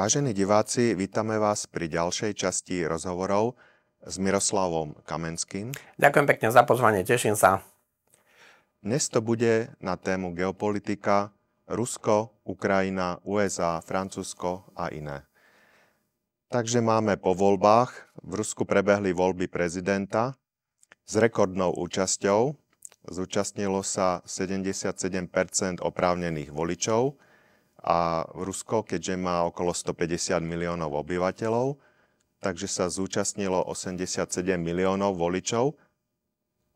Vážení diváci, vítame vás pri ďalšej časti rozhovorov s Miroslavom Kamenským. Ďakujem pekne za pozvanie, teším sa. Dnes to bude na tému geopolitika Rusko, Ukrajina, USA, Francúzsko a iné. Takže máme po voľbách. V Rusku prebehli voľby prezidenta s rekordnou účasťou. Zúčastnilo sa 77 oprávnených voličov – a Rusko, keďže má okolo 150 miliónov obyvateľov, takže sa zúčastnilo 87 miliónov voličov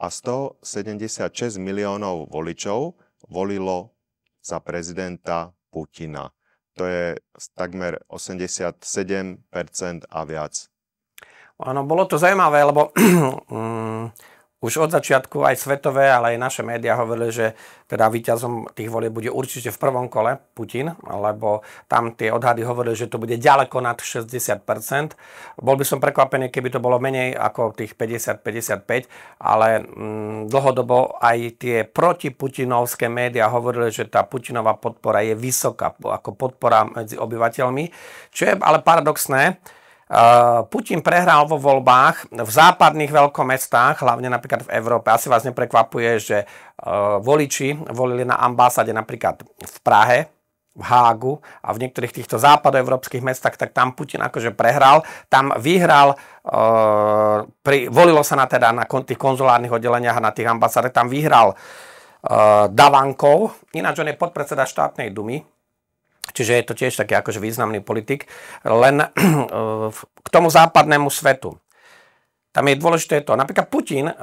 a 176 miliónov voličov volilo za prezidenta Putina. To je takmer 87% a viac. Áno, bolo to zaujímavé, lebo mm, už od začiatku aj svetové, ale aj naše médiá hovorili, že teda víťazom tých volieb bude určite v prvom kole Putin, lebo tam tie odhady hovorili, že to bude ďaleko nad 60%. Bol by som prekvapený, keby to bolo menej ako tých 50-55, ale mm, dlhodobo aj tie protiputinovské médiá hovorili, že tá Putinová podpora je vysoká ako podpora medzi obyvateľmi, čo je ale paradoxné, Putin prehral vo voľbách v západných veľkomestách, hlavne napríklad v Európe. Asi vás neprekvapuje, že e, voliči volili na ambasáde napríklad v Prahe, v Hágu a v niektorých týchto západoevropských mestách, tak tam Putin akože prehral. Tam vyhral, e, pri, volilo sa na teda na tých konzulárnych oddeleniach a na tých ambasádach, tam vyhral e, Davankov, ináč on je podpredseda štátnej dumy Čiže je to tiež taký akože významný politik. Len eh, k tomu západnému svetu. Tam je dôležité to. Napríklad Putin eh,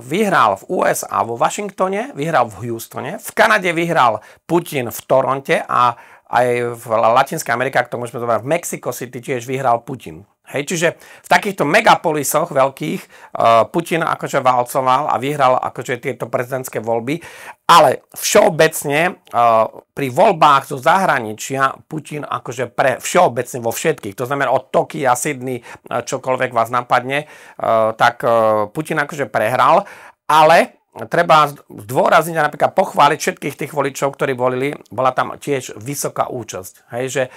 vyhral v USA, vo Washingtone, vyhral v Houstone, v Kanade vyhral Putin v Toronte a aj v Latinskej Amerike, ak to môžeme zobrať, v Mexico City tiež vyhral Putin. Hej, čiže v takýchto megapolisoch veľkých eh, Putin akože valcoval a vyhral akože tieto prezidentské voľby, ale všeobecne eh, pri voľbách zo zahraničia Putin akože pre všeobecne vo všetkých, to znamená od Tokia, Sydney, eh, čokoľvek vás napadne, tak Putin akože prehral, ale treba zdôrazniť a napríklad pochváliť všetkých tých voličov, ktorí volili. Bola tam tiež vysoká účasť. Hej, že e,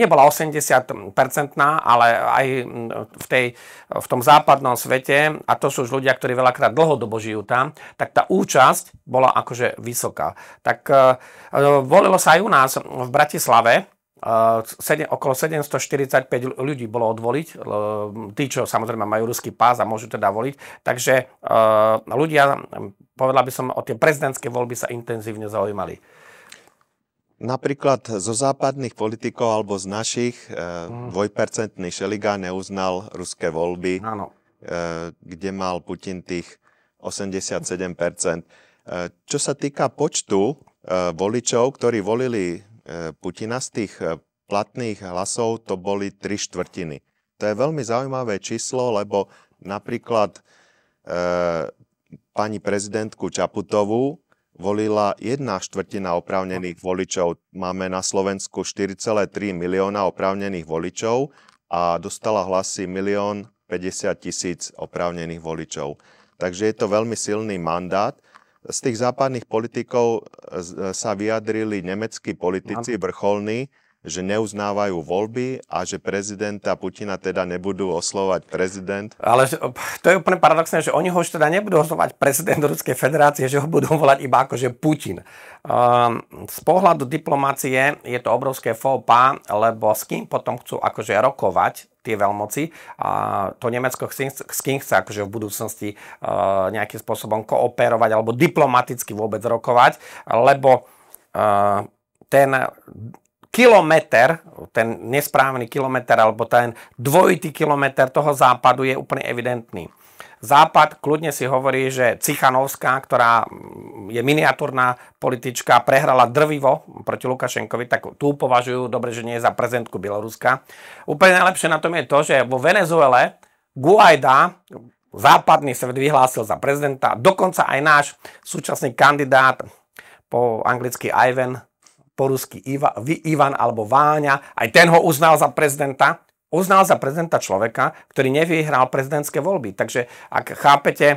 nebola 80-percentná, ale aj mm, v, tej, v tom západnom svete, a to sú už ľudia, ktorí veľakrát dlhodobo žijú tam, tak tá účasť bola akože vysoká. Tak e, e, volilo sa aj u nás v Bratislave, Sedem, okolo 745 ľudí bolo odvoliť, tí, čo samozrejme majú ruský pás a môžu teda voliť. Takže ľudia povedala by som, o tie prezidentské voľby sa intenzívne zaujímali. Napríklad zo západných politikov alebo z našich eh, mhm. dvojpercentný mm. Šeliga neuznal ruské voľby, ano. Eh, kde mal Putin tých 87%. Eh, čo sa týka počtu voličov, ktorí volili Putina z tých platných hlasov, to boli tri štvrtiny. To je veľmi zaujímavé číslo, lebo napríklad pani prezidentku Čaputovú volila jedna štvrtina oprávnených voličov. Máme na Slovensku 4,3 milióna oprávnených voličov a dostala hlasy 1 50 tisíc oprávnených voličov. Takže je to veľmi silný mandát. Z tých západných politikov sa vyjadrili nemeckí politici vrcholní, že neuznávajú voľby a že prezidenta Putina teda nebudú oslovať prezident. Ale to je úplne paradoxné, že oni ho už teda nebudú oslovať prezident Ruskej federácie, že ho budú volať iba akože Putin. Ehm, z pohľadu diplomácie je to obrovské faux pas, lebo s kým potom chcú akože rokovať tie veľmoci a to Nemecko s kým chce akože v budúcnosti ehm, nejakým spôsobom kooperovať alebo diplomaticky vôbec rokovať, lebo ehm, ten kilometr, ten nesprávny kilometr alebo ten dvojitý kilometr toho západu je úplne evidentný. Západ kľudne si hovorí, že Cichanovská, ktorá mm, je miniatúrna politička, prehrala drvivo proti Lukašenkovi, tak tu považujú dobre, že nie je za prezentku Bieloruska. Úplne najlepšie na tom je to, že vo Venezuele Guaida, západný svet vyhlásil za prezidenta, dokonca aj náš súčasný kandidát po anglicky Ivan po rusky Iva, Ivan alebo Váňa, aj ten ho uznal za prezidenta, uznal za prezidenta človeka, ktorý nevyhral prezidentské voľby. Takže ak chápete e,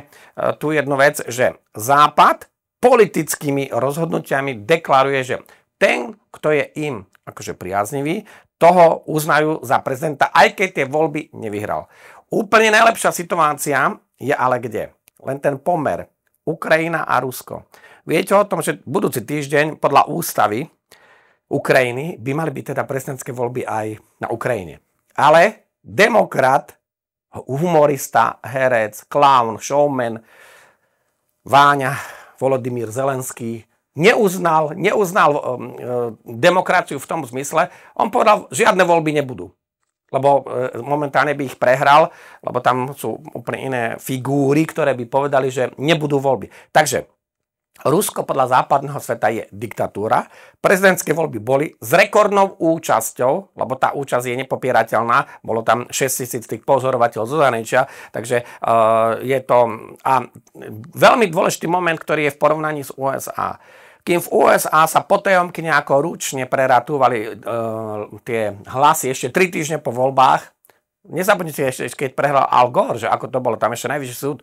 tú jednu vec, že Západ politickými rozhodnutiami deklaruje, že ten, kto je im akože priaznivý, toho uznajú za prezidenta, aj keď tie voľby nevyhral. Úplne najlepšia situácia je ale kde? Len ten pomer Ukrajina a Rusko. Viete o tom, že budúci týždeň podľa ústavy Ukrajiny by mali byť teda prezidentské voľby aj na Ukrajine. Ale demokrat, humorista, herec, clown, showman, Váňa, Volodymyr Zelenský, neuznal, neuznal um, um demokraciu v tom zmysle. On povedal, žiadne voľby nebudú lebo uh, momentálne by ich prehral, lebo tam sú úplne iné figúry, ktoré by povedali, že nebudú voľby. Takže Rusko podľa západného sveta je diktatúra. Prezidentské voľby boli s rekordnou účasťou, lebo tá účasť je nepopierateľná. Bolo tam 6 tisíc tých pozorovateľov zo zahraničia, takže uh, je to... A veľmi dôležitý moment, ktorý je v porovnaní s USA. Kým v USA sa potajomky nejako ručne preratúvali uh, tie hlasy ešte 3 týždne po voľbách, Nezabudnite ešte, keď prehral Al Gore, že ako to bolo, tam ešte najvyšší súd e,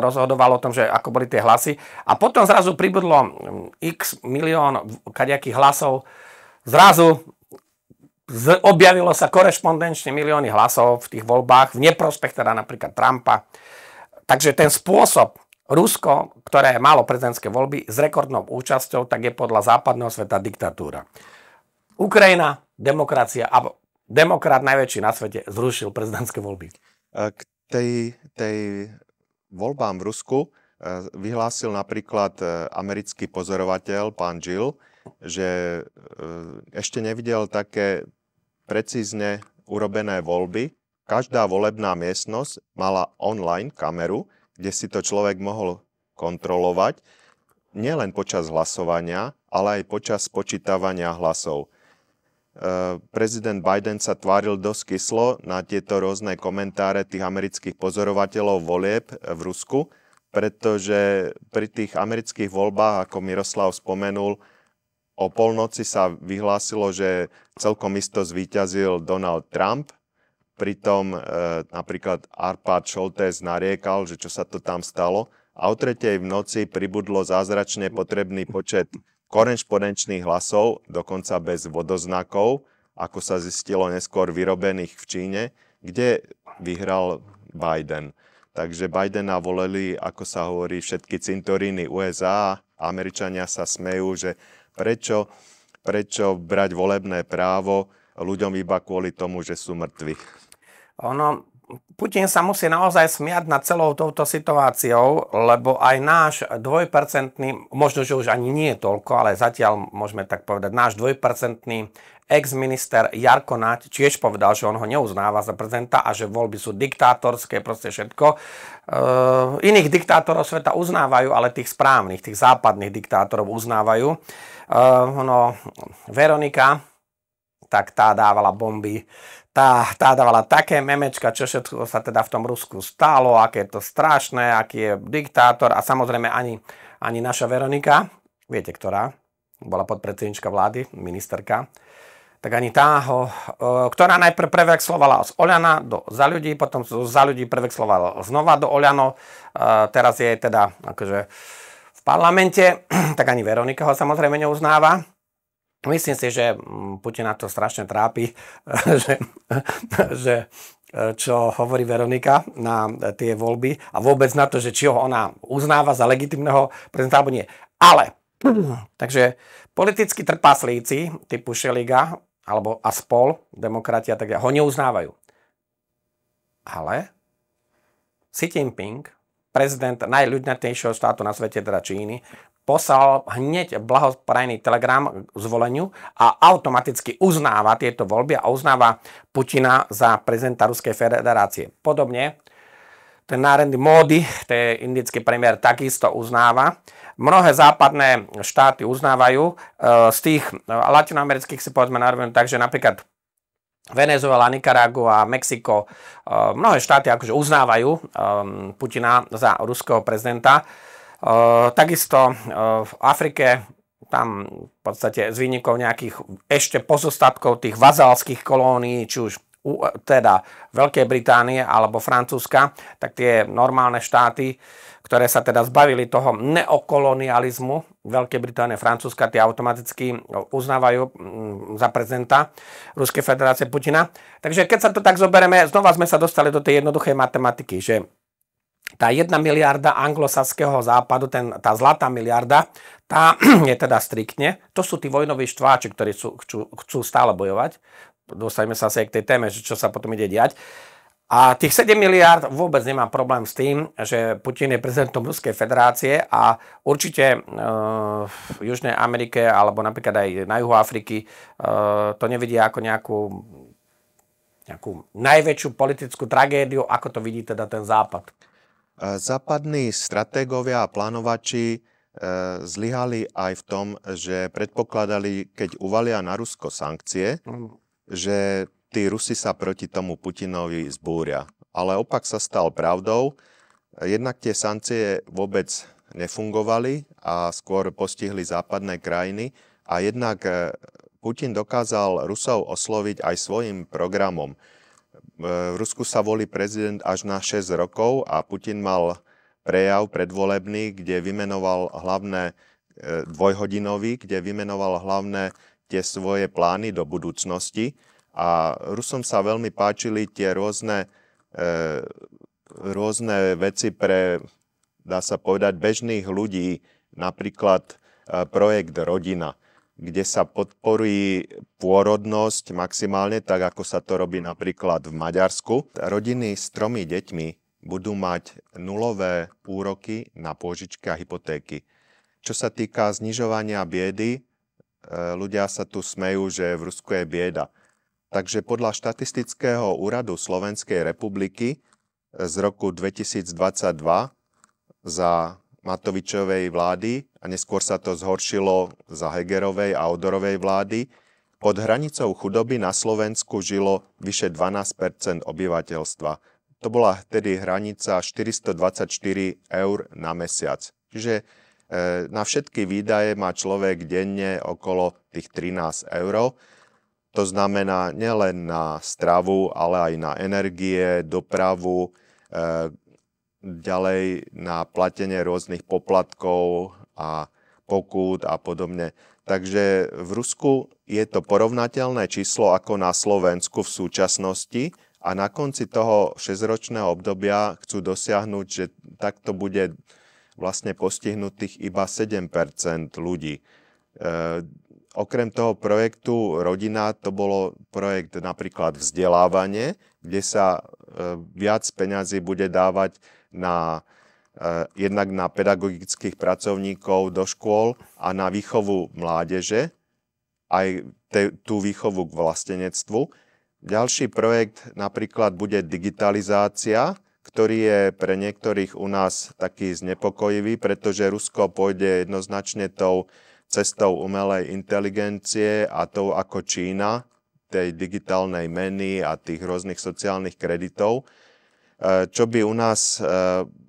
rozhodoval o tom, že ako boli tie hlasy. A potom zrazu pribudlo mm, x milión kadejakých hlasov. Zrazu objavilo sa korešpondenčne milióny hlasov v tých voľbách, v neprospech teda napríklad Trumpa. Takže ten spôsob, Rusko, ktoré malo prezidentské voľby s rekordnou účasťou, tak je podľa západného sveta diktatúra. Ukrajina, demokracia a demokrat najväčší na svete zrušil prezidentské voľby. K tej, tej voľbám v Rusku eh, vyhlásil napríklad eh, americký pozorovateľ, pán Jill, že eh, ešte nevidel také precízne urobené voľby. Každá volebná miestnosť mala online kameru, kde si to človek mohol kontrolovať nielen počas hlasovania, ale aj počas počítavania hlasov. Eh, prezident Biden sa tváril dosť kyslo na tieto rôzne komentáre tých amerických pozorovateľov volieb eh, v Rusku, pretože pri tých amerických voľbách, ako Miroslav spomenul, o polnoci sa vyhlásilo, že celkom isto zvíťazil Donald Trump. Pritom e, napríklad Arpad Šoltés nariekal, že čo sa to tam stalo. A o tretej v noci pribudlo zázračne potrebný počet korešponenčných hlasov, dokonca bez vodoznakov, ako sa zistilo neskôr vyrobených v Číne, kde vyhral Biden. Takže Bidena volili, ako sa hovorí, všetky cintoríny USA. Američania sa smejú, že prečo, prečo brať volebné právo ľuďom iba kvôli tomu, že sú mŕtvi. Ono, Putin sa musí naozaj smiať nad celou touto situáciou, lebo aj náš dvojpercentný, možno, že už ani nie je toľko, ale zatiaľ môžeme tak povedať, náš dvojpercentný ex-minister Jarko Nať tiež povedal, že on ho neuznáva za prezidenta a že voľby sú diktátorské, proste všetko. E, iných diktátorov sveta uznávajú, ale tých správnych, tých západných diktátorov uznávajú. E, no, Veronika, tak tá dávala bomby tá, tá dávala také memečka, čo všetko sa teda v tom Rusku stalo, aké je to strašné, aký je diktátor a samozrejme ani, ani naša Veronika, viete ktorá, bola podpredsednička vlády, ministerka, tak ani tá ho, e, ktorá najprv prevekslovala z Oľana do Za ľudí, potom Za ľudí prevekslovala znova do Oľano, e, teraz je teda akože v parlamente, tak ani Veronika ho samozrejme neuznáva. Myslím si, že mm, Putina to strašne trápi, že, že čo hovorí Veronika na tie voľby a vôbec na to, že či ho ona uznáva za legitimného prezidenta alebo nie. Ale, takže politickí trpaslíci typu Šeliga alebo a spol, demokratia, tak ho neuznávajú. Ale Xi Jinping, prezident najľudnatejšieho štátu na svete, teda Číny, poslal hneď blahoprajný telegram k zvoleniu a automaticky uznáva tieto voľby a uznáva Putina za prezidenta Ruskej federácie. Podobne ten Narendra Modi, to je indický premiér, takisto uznáva. Mnohé západné štáty uznávajú. E, z tých e, latinoamerických si povedzme narovnú tak, že napríklad Venezuela, Nicaragua, Mexiko, e, mnohé štáty akože uznávajú Putina za ruského prezidenta. Takisto v Afrike tam v podstate z výnikov nejakých ešte pozostatkov tých vazalských kolónií, či už teda Veľkej Británie alebo Francúzska, tak tie normálne štáty, ktoré sa teda zbavili toho neokolonializmu Veľkej Británie, Francúzska, tie automaticky uznávajú za prezidenta Ruskej federácie Putina. Takže keď sa to tak zoberieme, znova sme sa dostali do tej jednoduchej matematiky, že tá jedna miliarda anglosaského západu, ten, tá zlatá miliarda, tá je teda striktne, to sú tí vojnoví štváči, ktorí sú, chcú, chcú stále bojovať. Dostaneme sa asi aj k tej téme, čo sa potom ide diať. A tých 7 miliard vôbec nemá problém s tým, že Putin je prezidentom Ruskej federácie a určite e, v Južnej Amerike alebo napríklad aj na juhu Afriky e, to nevidia ako nejakú nejakú najväčšiu politickú tragédiu, ako to vidí teda ten Západ. Západní stratégovia a plánovači eh, zlyhali aj v tom, že predpokladali, keď uvalia na Rusko sankcie, že tí Rusi sa proti tomu Putinovi zbúria. Ale opak sa stal pravdou. Jednak tie sankcie vôbec nefungovali a skôr postihli západné krajiny a jednak eh, Putin dokázal Rusov osloviť aj svojim programom v Rusku sa volí prezident až na 6 rokov a Putin mal prejav predvolebný, kde vymenoval hlavné e, dvojhodinový, kde vymenoval hlavné tie svoje plány do budúcnosti. A Rusom sa veľmi páčili tie rôzne, e, rôzne veci pre, dá sa povedať, bežných ľudí, napríklad e, projekt Rodina kde sa podporí pôrodnosť maximálne, tak ako sa to robí napríklad v Maďarsku. Rodiny s tromi deťmi budú mať nulové úroky na pôžičky a hypotéky. Čo sa týka znižovania biedy, e, ľudia sa tu smejú, že v Rusku je bieda. Takže podľa štatistického úradu Slovenskej republiky z roku 2022 za Matovičovej vlády a neskôr sa to zhoršilo za Hegerovej a Odorovej vlády, pod hranicou chudoby na Slovensku žilo vyše 12 obyvateľstva. To bola vtedy hranica 424 eur na mesiac. Čiže e, na všetky výdaje má človek denne okolo tých 13 eur. To znamená nielen na stravu, ale aj na energie, dopravu, e, ďalej na platenie rôznych poplatkov a pokút a podobne. Takže v Rusku je to porovnateľné číslo ako na Slovensku v súčasnosti a na konci toho 6-ročného obdobia chcú dosiahnuť, že takto bude vlastne postihnutých iba 7 ľudí. E, okrem toho projektu Rodina to bolo projekt napríklad vzdelávanie, kde sa e, viac peňazí bude dávať na, eh, jednak na pedagogických pracovníkov do škôl a na výchovu mládeže, aj te, tú výchovu k vlastenectvu. Ďalší projekt napríklad bude digitalizácia, ktorý je pre niektorých u nás taký znepokojivý, pretože Rusko pôjde jednoznačne tou cestou umelej inteligencie a tou ako Čína, tej digitálnej meny a tých rôznych sociálnych kreditov. Eh, čo by u nás eh,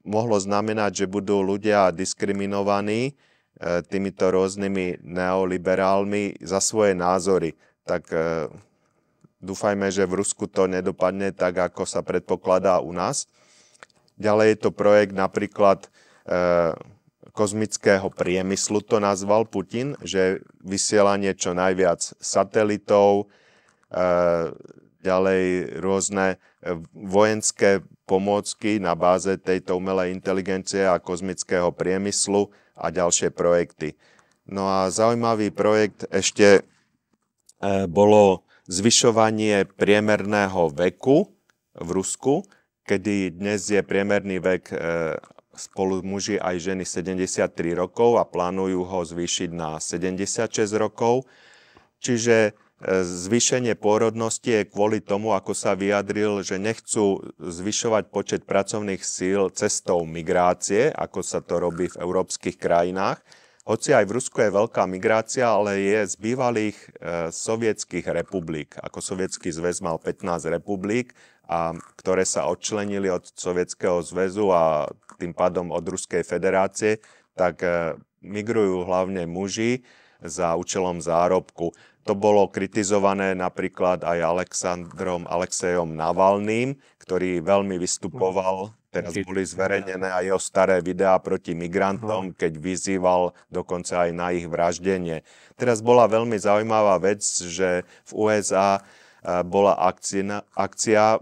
mohlo znamenať, že budú ľudia diskriminovaní eh, týmito rôznymi neoliberálmi za svoje názory. Tak dúfajme, že v Rusku to nedopadne tak, ako sa predpokladá u nás. Ďalej je to projekt napríklad kozmického priemyslu, to nazval Putin, že vysielanie čo najviac satelitov, ďalej rôzne vojenské pomôcky na báze tejto umelej inteligencie a kozmického priemyslu a ďalšie projekty. No a zaujímavý projekt ešte e, bolo zvyšovanie priemerného veku v Rusku, kedy dnes je priemerný vek e, spolu muži aj ženy 73 rokov a plánujú ho zvýšiť na 76 rokov. Čiže Zvýšenie pôrodnosti je kvôli tomu, ako sa vyjadril, že nechcú zvyšovať počet pracovných síl cestou migrácie, ako sa to robí v európskych krajinách. Hoci aj v Rusku je veľká migrácia, ale je z bývalých e, sovietských republik. Ako sovietský zväz mal 15 republik, a, ktoré sa odčlenili od sovietského zväzu a tým pádom od Ruskej federácie, tak e, migrujú hlavne muži za účelom zárobku. To bolo kritizované napríklad aj Alexandrom Alexejom Navalným, ktorý veľmi vystupoval teraz boli zverejnené aj jeho staré videá proti migrantom, keď vyzýval dokonca aj na ich vraždenie. Teraz bola veľmi zaujímavá vec, že v USA e, bola akcia, akcia e,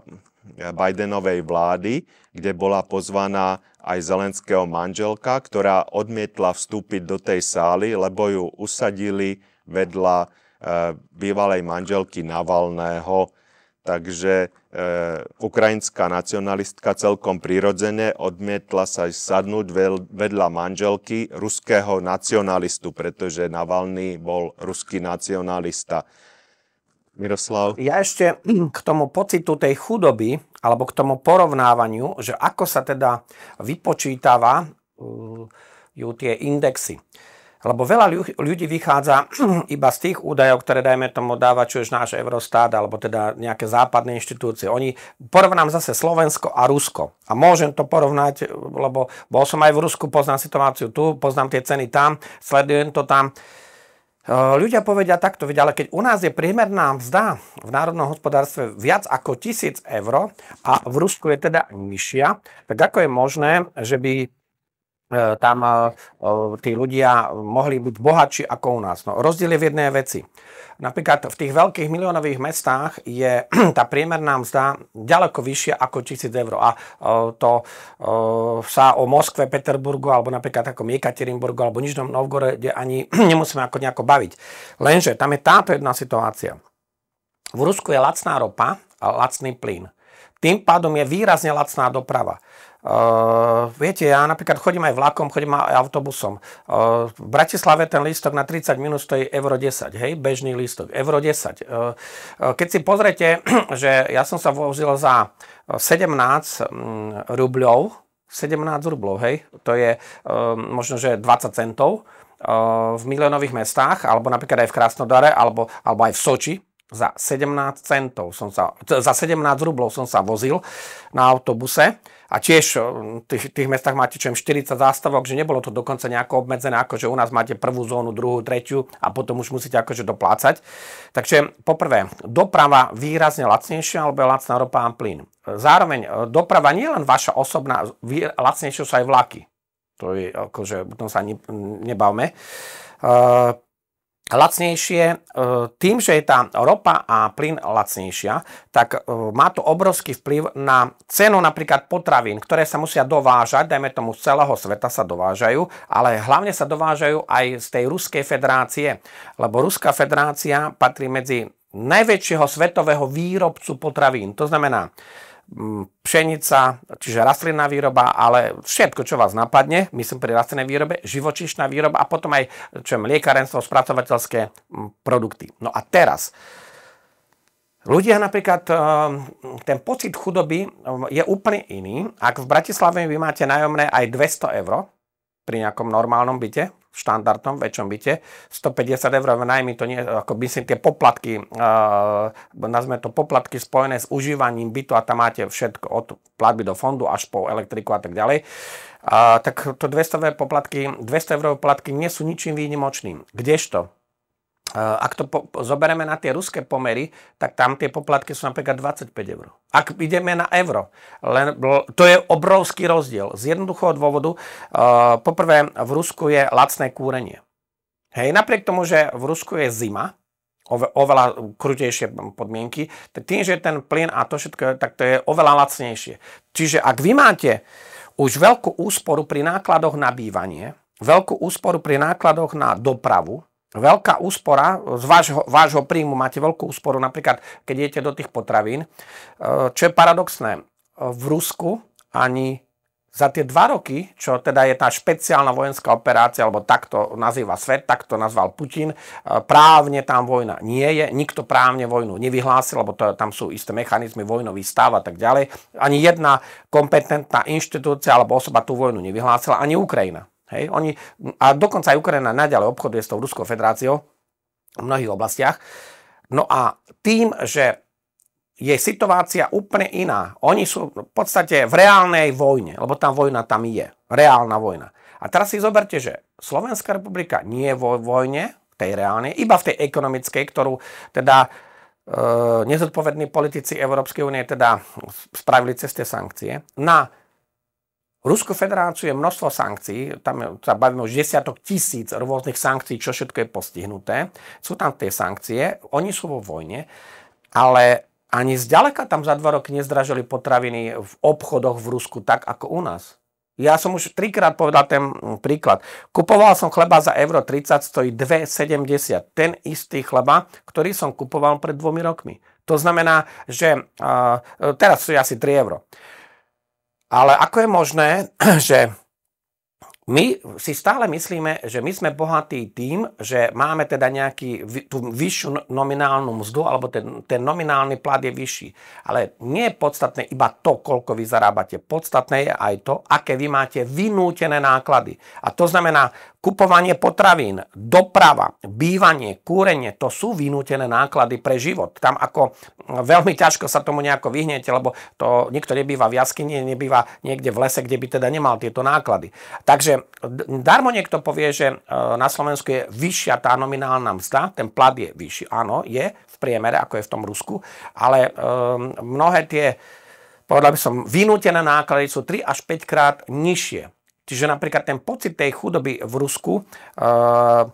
Bidenovej vlády, kde bola pozvaná aj Zelenského manželka, ktorá odmietla vstúpiť do tej sály, lebo ju usadili vedľa Eh, bývalej manželky Navalného. Takže eh, ukrajinská nacionalistka celkom prirodzene odmietla sa sadnúť vedľa manželky ruského nacionalistu, pretože Navalný bol ruský nacionalista. Miroslav? Ja ešte k tomu pocitu tej chudoby, alebo k tomu porovnávaniu, že ako sa teda vypočítava mm, ju tie indexy. Lebo veľa ľudí vychádza iba z tých údajov, ktoré dajme tomu dáva či už náš eurostát alebo teda nejaké západné inštitúcie. Oni porovnám zase Slovensko a Rusko. A môžem to porovnať, lebo bol som aj v Rusku, poznám situáciu tu, poznám tie ceny tam, sledujem to tam. E, ľudia povedia takto, ale keď u nás je priemerná mzda v národnom hospodárstve viac ako 1000 eur a v Rusku je teda nižšia, tak ako je možné, že by E, tam e, e, tí ľudia mohli byť bohatší ako u nás. No, rozdiel je v jednej veci. Napríklad v tých veľkých miliónových mestách je tá priemerná mzda ďaleko vyššia ako 1000 eur. A to sa o Moskve, Peterburgu alebo napríklad ako Miekaterinburgu alebo Nižnom Novgorode ani nemusíme ako nejako baviť. Lenže tam je táto jedna situácia. V Rusku je lacná ropa a lacný plyn. Tým pádom je výrazne lacná doprava. Uh, viete, ja napríklad chodím aj vlakom, chodím aj autobusom. Uh, v Bratislave ten lístok na 30 minút stojí euro 10, hej, bežný lístok, euro 10. Uh, uh, keď si pozrete, že ja som sa vozil za 17 um, rubľov, 17 rublov, hej, to je um, možno, že 20 centov uh, v miliónových mestách, alebo napríklad aj v Krasnodare, alebo, alebo aj v Soči, za 17 centov som sa, za 17 rublov som sa vozil na autobuse a tiež v tých, tých mestách máte čo 40 zástavok, že nebolo to dokonca nejako obmedzené, ako že u nás máte prvú zónu, druhú, tretiu a potom už musíte akože doplácať. Takže poprvé, doprava výrazne lacnejšia, alebo je lacná ropa a plyn. Zároveň doprava nie len vaša osobná, lacnejšie sú aj vlaky. To je akože, o tom sa ne, nebavme. Uh, lacnejšie. E, tým, že je tá ropa a plyn lacnejšia, tak e, má to obrovský vplyv na cenu napríklad potravín, ktoré sa musia dovážať, dajme tomu z celého sveta sa dovážajú, ale hlavne sa dovážajú aj z tej Ruskej federácie, lebo Ruská federácia patrí medzi najväčšieho svetového výrobcu potravín. To znamená, pšenica, čiže rastlinná výroba, ale všetko, čo vás napadne, myslím pri rastlinnej výrobe, živočíšna výroba a potom aj čo je mliekarenstvo, spracovateľské produkty. No a teraz, ľudia napríklad, e, ten pocit chudoby e, je úplne iný. Ak v Bratislave vy máte nájomné aj 200 eur pri nejakom normálnom byte, štandardnom väčšom byte. 150 eur v najmi, to nie, ako myslím, tie poplatky, uh, eh, nazme to poplatky spojené s užívaním bytu a tam máte všetko od platby do fondu až po elektriku a tak ďalej. uh, tak to 200 eur poplatky, 200 eur poplatky nie sú ničím výnimočným. Kdežto Eh, ak to po, zoberieme na tie ruské pomery, tak tam tie poplatky sú napríklad 25 eur. Ak ideme na euro, len, to je obrovský rozdiel. Z jednoduchého dôvodu, uh, poprvé v Rusku je lacné kúrenie. Hej, napriek tomu, že v Rusku je zima, ove, oveľa krutejšie podmienky, tak tým, že ten plyn a to všetko, tak to je oveľa lacnejšie. Čiže ak vy máte už veľkú úsporu pri nákladoch na bývanie, veľkú úsporu pri nákladoch na dopravu, veľká úspora, z vášho, vášho príjmu máte veľkú úsporu, napríklad keď idete do tých potravín, eh, čo je paradoxné, eh, v Rusku ani za tie dva roky, čo teda je tá špeciálna vojenská operácia, alebo takto nazýva svet, takto nazval Putin, eh, právne tam vojna nie je, nikto právne vojnu nevyhlásil, lebo to, tam sú isté mechanizmy vojnový stav a tak ďalej. Ani jedna kompetentná inštitúcia alebo osoba tú vojnu nevyhlásila, ani Ukrajina. Hej, oni, a dokonca aj Ukrajina naďalej obchoduje s tou Ruskou federáciou v mnohých oblastiach. No a tým, že je situácia úplne iná. Oni sú v podstate v reálnej vojne, lebo tam vojna tam je. Reálna vojna. A teraz si zoberte, že Slovenská republika nie je vo vojne, tej reálnej, iba v tej ekonomickej, ktorú teda e, nezodpovední politici Európskej únie teda spravili cez tie sankcie. Na Ruskú federáciu je množstvo sankcií, tam sa bavíme už desiatok tisíc rôznych sankcií, čo všetko je postihnuté. Sú tam tie sankcie, oni sú vo vojne, ale ani zďaleka tam za dva roky nezdražili potraviny v obchodoch v Rusku tak, ako u nás. Ja som už trikrát povedal ten mm, príklad. Kupoval som chleba za euro 30, stojí 2,70. Ten istý chleba, ktorý som kupoval pred dvomi rokmi. To znamená, že uh, teraz sú asi 3 euro. Ale ako je možné, že my si stále myslíme, že my sme bohatí tým, že máme teda nejaký, tú vyššiu nominálnu mzdu, alebo ten, ten nominálny plat je vyšší. Ale nie je podstatné iba to, koľko vy zarábate. Podstatné je aj to, aké vy máte vynútené náklady. A to znamená, Kupovanie potravín, doprava, bývanie, kúrenie, to sú vynútené náklady pre život. Tam ako no, veľmi ťažko sa tomu nejako vyhnete, lebo to niekto nebýva v jaskyni, nebýva niekde v lese, kde by teda nemal tieto náklady. Takže darmo niekto povie, že e, na Slovensku je vyššia tá nominálna mzda, ten plat je vyšší, áno, je v priemere, ako je v tom Rusku, ale e, mnohé tie povedal by som, vynútené náklady sú 3 až 5 krát nižšie. Čiže napríklad ten pocit tej chudoby v Rusku eh,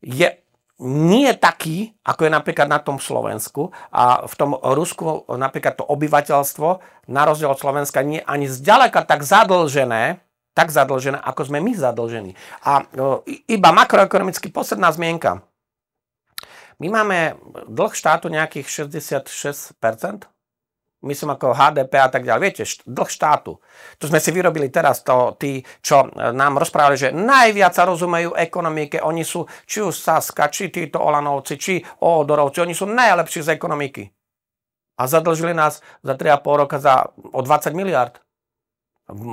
je nie je taký, ako je napríklad na tom Slovensku. A v tom Rusku napríklad to obyvateľstvo, na rozdiel od Slovenska, nie je ani zďaleka tak zadlžené, tak zadlžené, ako sme my zadlžení. A eh, iba makroekonomicky posledná zmienka. My máme dlh štátu nejakých 66%, myslím ako HDP a tak ďalej. Viete, št- dlh štátu. Tu sme si vyrobili teraz to, tí, čo e, nám rozprávali, že najviac sa rozumejú ekonomike. Oni sú či už Saska, či títo Olanovci, či odorovci Oni sú najlepší z ekonomiky. A zadlžili nás za 3,5 roka za, o 20 miliard.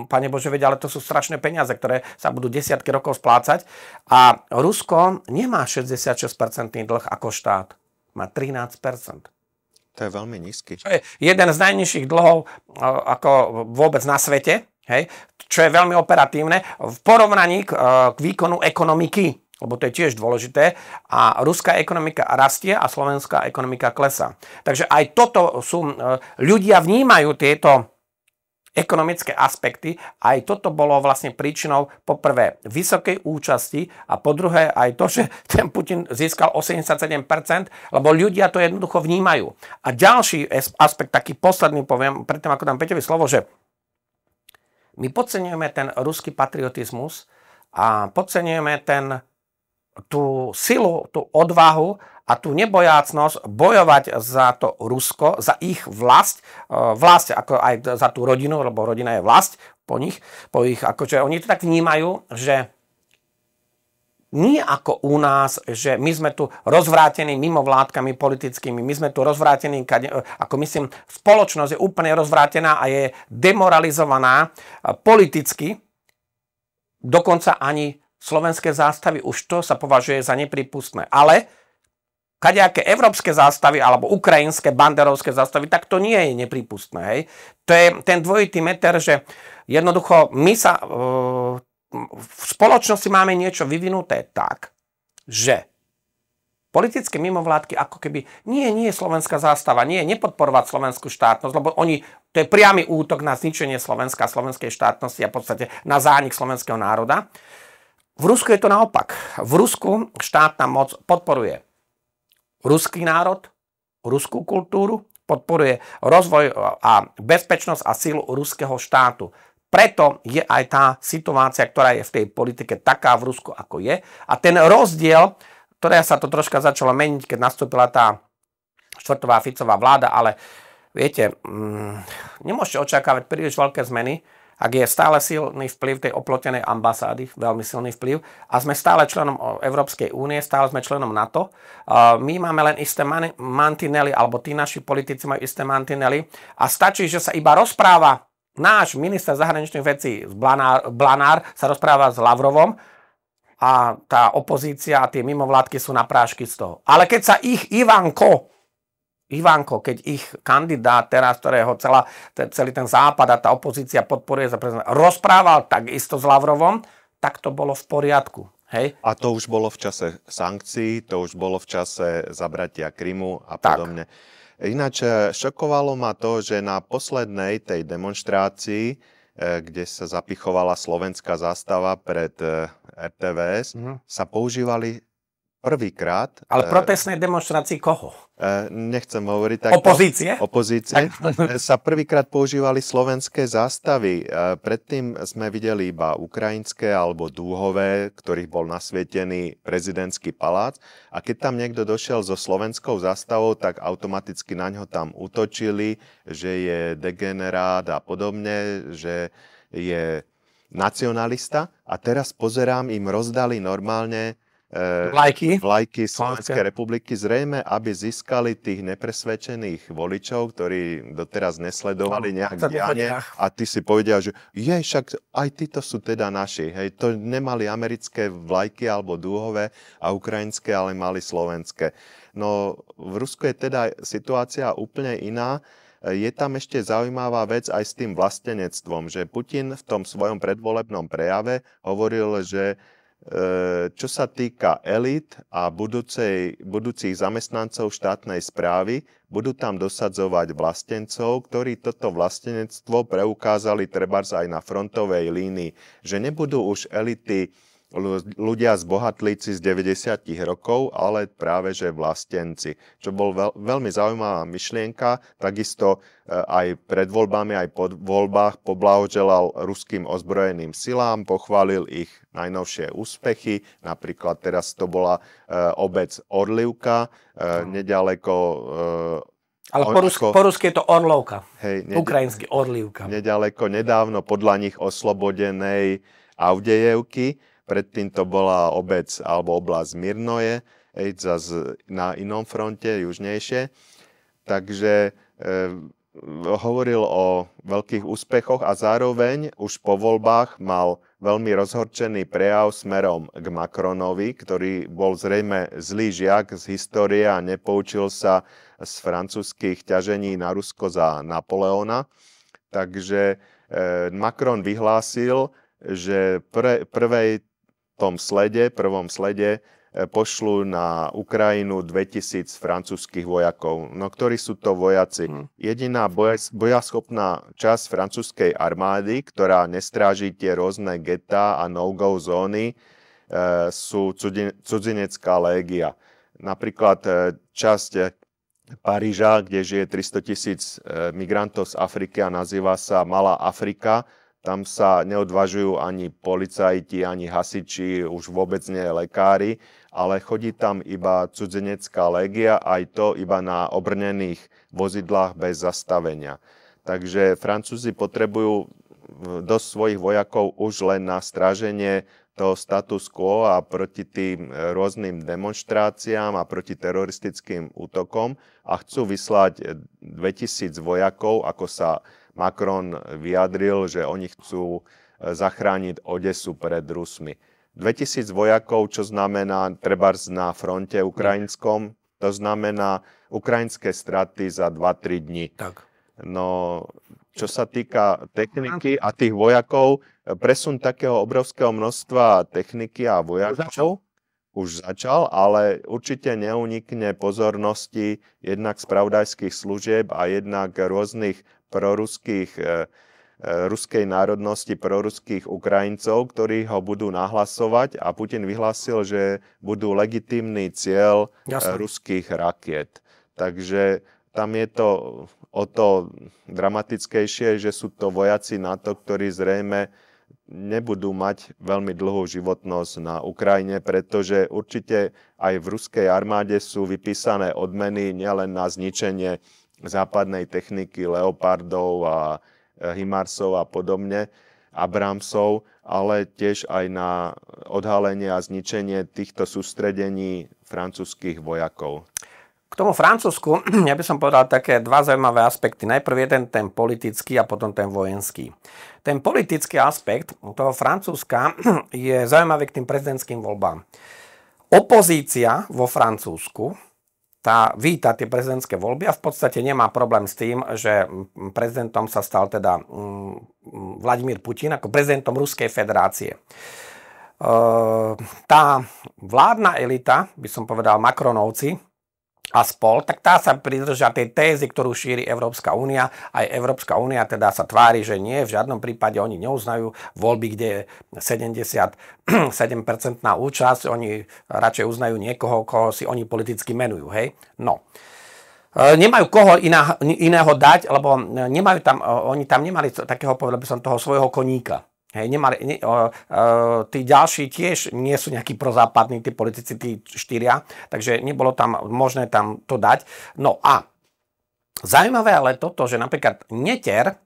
Pane Bože, vedia, ale to sú strašné peniaze, ktoré sa budú desiatky rokov splácať. A Rusko nemá 66% dlh ako štát. Má 13%. To je veľmi nízky. To je jeden z najnižších dlhov e, ako vôbec na svete, hej, čo je veľmi operatívne v porovnaní k, e, k výkonu ekonomiky, lebo to je tiež dôležité. A ruská ekonomika rastie a slovenská ekonomika klesá. Takže aj toto sú, e, ľudia vnímajú tieto ekonomické aspekty. Aj toto bolo vlastne príčinou po prvé vysokej účasti a po druhé aj to, že ten Putin získal 87%, lebo ľudia to jednoducho vnímajú. A ďalší aspekt, taký posledný poviem, predtým ako dám Peťovi slovo, že my podceňujeme ten ruský patriotizmus a podceňujeme ten, tú silu, tú odvahu a tú nebojácnosť bojovať za to Rusko, za ich vlast, e, vlast ako aj za tú rodinu, lebo rodina je vlast po nich, po ich, akože oni to tak vnímajú, že nie ako u nás, že my sme tu rozvrátení mimo vládkami politickými, my sme tu rozvrátení, e, ako myslím, spoločnosť je úplne rozvrátená a je demoralizovaná e, politicky, dokonca ani slovenské zástavy, už to sa považuje za nepripustné. Ale kadejaké európske zástavy alebo ukrajinské, banderovské zástavy, tak to nie je nepripustné. Hej. To je ten dvojitý meter, že jednoducho my sa e, v spoločnosti máme niečo vyvinuté tak, že politické mimovládky ako keby nie, nie je slovenská zástava, nie, nepodporovať slovenskú štátnosť, lebo oni, to je priamy útok na zničenie Slovenska, slovenskej štátnosti a v podstate na zánik slovenského národa. V Rusku je to naopak. V Rusku štátna moc podporuje ruský národ, ruskú kultúru, podporuje rozvoj a bezpečnosť a sílu ruského štátu. Preto je aj tá situácia, ktorá je v tej politike taká v Rusku, ako je. A ten rozdiel, ktoré sa to troška začalo meniť, keď nastúpila tá štvrtová Ficová vláda, ale viete, mm, nemôžete očakávať príliš veľké zmeny, ak je stále silný vplyv tej oplotenej ambasády, veľmi silný vplyv, a sme stále členom Európskej únie, stále sme členom NATO, my máme len isté mantinely, alebo tí naši politici majú isté mantinely a stačí, že sa iba rozpráva náš minister zahraničných vecí Blanár, Blanár sa rozpráva s Lavrovom a tá opozícia a tie mimovládky sú na prášky z toho. Ale keď sa ich Ivanko Ivanko, keď ich kandidát teraz, ktorého celá, ten, celý ten západ a tá opozícia podporuje za prezident, rozprával takisto s Lavrovom, tak to bolo v poriadku. Hej? A to už bolo v čase sankcií, to už bolo v čase zabratia Krymu a podobne. Ináč eh, šokovalo ma to, že na poslednej tej demonstrácii, eh, kde sa zapichovala slovenská zástava pred eh, RTVS, mm. sa používali Prvýkrát. Ale eh, protestnej demonstrácii koho? Eh, nechcem hovoriť tak. Opozície? Opozície. Eh, sa prvýkrát používali slovenské zástavy. Predtým sme videli iba ukrajinské alebo dúhové, ktorých bol nasvietený prezidentský palác. A keď tam niekto došiel so slovenskou zástavou, tak automaticky na ňo tam utočili, že je degenerát a podobne, že je nacionalista. A teraz pozerám, im rozdali normálne Eh, vlajky, vlajky Slovenskej republiky, zrejme, aby získali tých nepresvedčených voličov, ktorí doteraz nesledovali no, nejak diane a ty si povedia, že je, však aj títo sú teda naši. Hej, to nemali americké vlajky alebo dúhové a ukrajinské, ale mali slovenské. No v Rusku je teda situácia úplne iná. Eh, je tam ešte zaujímavá vec aj s tým vlastenectvom, že Putin v tom svojom predvolebnom prejave hovoril, že E, čo sa týka elit a budúcej, budúcich zamestnancov štátnej správy, budú tam dosadzovať vlastencov, ktorí toto vlastenectvo preukázali trebárs aj na frontovej línii, že nebudú už elity ľudia z bohatlíci z 90 rokov, ale práve že vlastenci. Čo bol veľ, veľmi zaujímavá myšlienka, takisto e, aj pred voľbami, aj po voľbách poblahoželal ruským ozbrojeným silám, pochválil ich najnovšie úspechy, napríklad teraz to bola e, obec Orlivka, e, nedaleko ale po, rusk, po rusky je to Orlovka. Hej, ne- Ukrajinsky Orlivka. Nedaleko, nedávno podľa nich oslobodenej Avdejevky Predtým to bola obec alebo oblasť Mirnoje, ej, zase na inom fronte, južnejšie. Takže e, hovoril o veľkých úspechoch a zároveň už po voľbách mal veľmi rozhorčený prejav smerom k Macronovi, ktorý bol zrejme zlý žiak z histórie a nepoučil sa z francúzských ťažení na Rusko za Napoleona. Takže e, Macron vyhlásil, že pre, prvej tom slede, prvom slede, e, pošlú na Ukrajinu 2000 francúzských vojakov. No ktorí sú to vojaci? Hmm. Jediná bojaschopná časť francúzskej armády, ktorá nestráži tie rôzne geta a no-go zóny, e, sú cudzinecká légia. Napríklad e, časť Paríža, kde žije 300 tisíc e, migrantov z Afriky a nazýva sa Malá Afrika, tam sa neodvažujú ani policajti, ani hasiči, už vôbec nie lekári, ale chodí tam iba cudzenecká legia, aj to iba na obrnených vozidlách bez zastavenia. Takže Francúzi potrebujú dosť svojich vojakov už len na stráženie toho status quo a proti tým rôznym demonstráciám a proti teroristickým útokom a chcú vyslať 2000 vojakov, ako sa Macron vyjadril, že oni chcú e, zachrániť Odesu pred Rusmi. 2000 vojakov, čo znamená treba na fronte ukrajinskom, to znamená ukrajinské straty za 2-3 dní. Tak. No, čo sa týka techniky a tých vojakov, e, presun takého obrovského množstva techniky a vojakov už začal, ale určite neunikne pozornosti jednak spravodajských služieb a jednak rôznych proruských e, e ruskej národnosti proruských Ukrajincov, ktorí ho budú nahlasovať a Putin vyhlásil, že budú legitimný cieľ e, Jasne. ruských rakiet. Takže tam je to o to dramatickejšie, že sú to vojaci NATO, ktorí zrejme nebudú mať veľmi dlhú životnosť na Ukrajine, pretože určite aj v ruskej armáde sú vypísané odmeny nielen na zničenie západnej techniky Leopardov a e, Himarsov a podobne, Abramsov, ale tiež aj na odhalenie a zničenie týchto sústredení francúzských vojakov. K tomu Francúzsku, ja by som povedal také dva zaujímavé aspekty. Najprv jeden ten politický a potom ten vojenský. Ten politický aspekt toho Francúzska je zaujímavý k tým prezidentským voľbám. Opozícia vo Francúzsku tá víta tie prezidentské voľby a v podstate nemá problém s tým, že prezidentom sa stal teda mm, Vladimír Putin ako prezidentom Ruskej federácie ehm, tá vládna elita, by som povedal Makronovci, a spol, tak tá sa pridržia tej tézy, ktorú šíri Európska únia. Aj Európska únia teda sa tvári, že nie, v žiadnom prípade oni neuznajú voľby, kde je 77 účasť, oni radšej uznajú niekoho, koho si oni politicky menujú, hej? No e, nemajú koho iná, iného dať, lebo nemajú tam, e, oni tam nemali takého, povedal by som, toho svojho koníka. Hej, nemali, ne, o, o, tí ďalší tiež nie sú nejakí prozápadní, tí politici, tí štyria, takže nebolo tam možné tam to dať. No a zaujímavé ale toto, že napríklad Neter,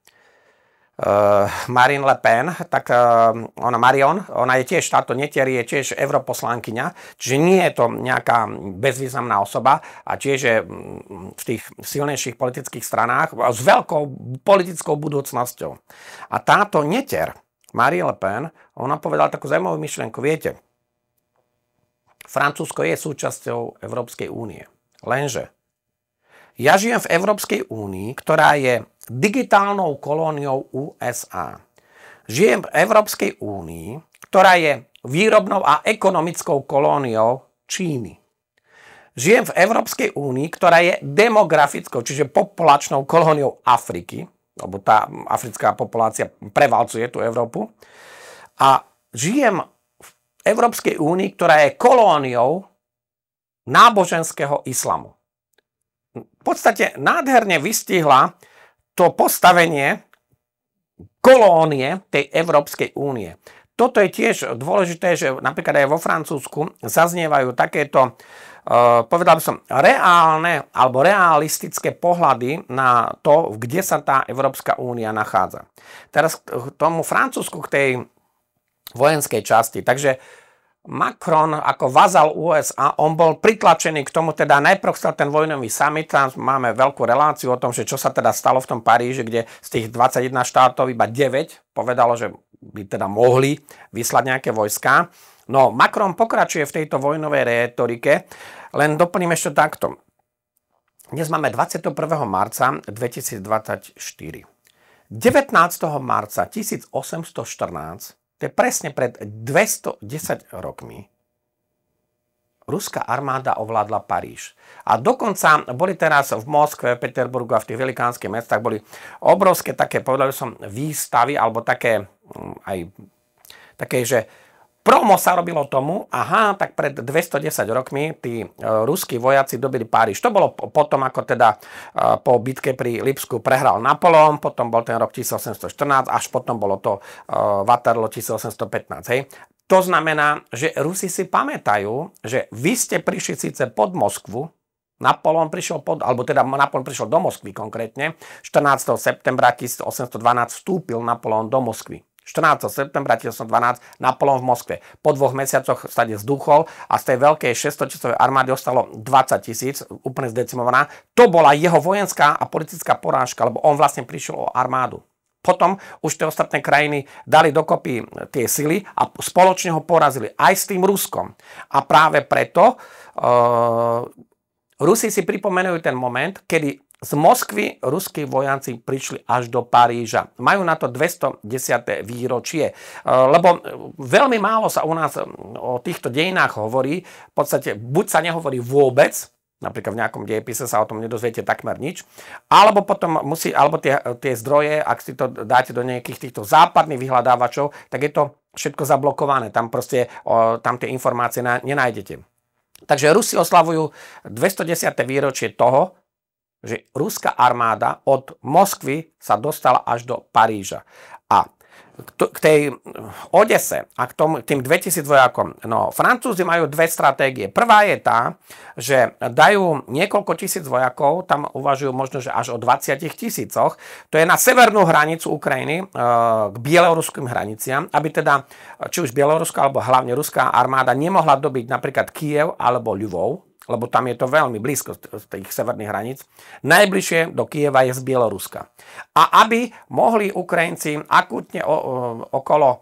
Uh, Marine Le Pen, tak uh, ona Marion, ona je tiež táto neteri, je tiež europoslankyňa, čiže nie je to nejaká bezvýznamná osoba a tiež je v tých silnejších politických stranách s veľkou politickou budúcnosťou. A táto neter, Marie Le Pen, ona povedala takú zaujímavú myšlienku. Viete, Francúzsko je súčasťou Európskej únie. Lenže ja žijem v Európskej únii, ktorá je digitálnou kolóniou USA. Žijem v Európskej únii, ktorá je výrobnou a ekonomickou kolóniou Číny. Žijem v Európskej únii, ktorá je demografickou, čiže populačnou kolóniou Afriky lebo tá africká populácia prevalcuje tú Európu. A žijem v Európskej únii, ktorá je kolóniou náboženského islamu. V podstate nádherne vystihla to postavenie kolónie tej Európskej únie. Toto je tiež dôležité, že napríklad aj vo Francúzsku zaznievajú takéto E, povedal by som, reálne alebo realistické pohľady na to, kde sa tá Európska únia nachádza. Teraz k tomu Francúzsku, k tej vojenskej časti. Takže Macron ako vazal USA, on bol pritlačený k tomu, teda najprv chcel ten vojnový summit, tam máme veľkú reláciu o tom, že čo sa teda stalo v tom Paríži, kde z tých 21 štátov iba 9 povedalo, že by teda mohli vyslať nejaké vojská. No, Macron pokračuje v tejto vojnovej retorike, len doplním ešte takto. Dnes máme 21. marca 2024. 19. marca 1814, to je presne pred 210 rokmi, ruská armáda ovládla Paríž. A dokonca boli teraz v Moskve, Peterburgu a v tých velikánskych mestách boli obrovské také, povedal som, výstavy alebo také mm, aj také, že Promo sa robilo tomu, aha, tak pred 210 rokmi tí e, ruskí vojaci dobili Páriž. To bolo potom, ako teda e, po bitke pri Lipsku prehral Napoleon, potom bol ten rok 1814, až potom bolo to e, Waterloo 1815. Hej. To znamená, že Rusi si pamätajú, že vy ste prišli síce pod Moskvu, Napolón prišiel pod, alebo teda Napolón prišiel do Moskvy konkrétne. 14. septembra 1812 vstúpil Napolón do Moskvy. 14. septembra 1912 Napoleon v Moskve. Po dvoch mesiacoch stade vzduchol a z tej veľkej 600 tisícovej armády ostalo 20 tisíc, úplne zdecimovaná. To bola jeho vojenská a politická porážka, lebo on vlastne prišiel o armádu. Potom už tie ostatné krajiny dali dokopy tie sily a spoločne ho porazili aj s tým Ruskom. A práve preto e, Rusi si pripomenujú ten moment, kedy z Moskvy ruskí vojaci prišli až do Paríža. Majú na to 210. výročie, e, lebo veľmi málo sa u nás e, o týchto dejinách hovorí. V podstate buď sa nehovorí vôbec, napríklad v nejakom dejepise sa o tom nedozviete takmer nič, alebo potom musí, alebo tie, tie zdroje, ak si to dáte do nejakých týchto západných vyhľadávačov, tak je to všetko zablokované. Tam proste, tam tie informácie nenájdete. Takže Rusi oslavujú 210. výročie toho, že ruská armáda od Moskvy sa dostala až do Paríža. A k tej eh, Odese a k tom, tým 2000 vojakom. No, Francúzi majú dve stratégie. Prvá je tá, že dajú niekoľko tisíc vojakov, tam uvažujú možno, že až o 20 tisícoch. To je na severnú hranicu Ukrajiny, eh, k bieloruským hraniciam, aby teda či už bieloruská alebo hlavne ruská armáda nemohla dobiť napríklad Kiev alebo Ľuvov, lebo tam je to veľmi blízko z tých severných hraníc. Najbližšie do Kieva je z Bieloruska. A aby mohli Ukrajinci akutne o, o, okolo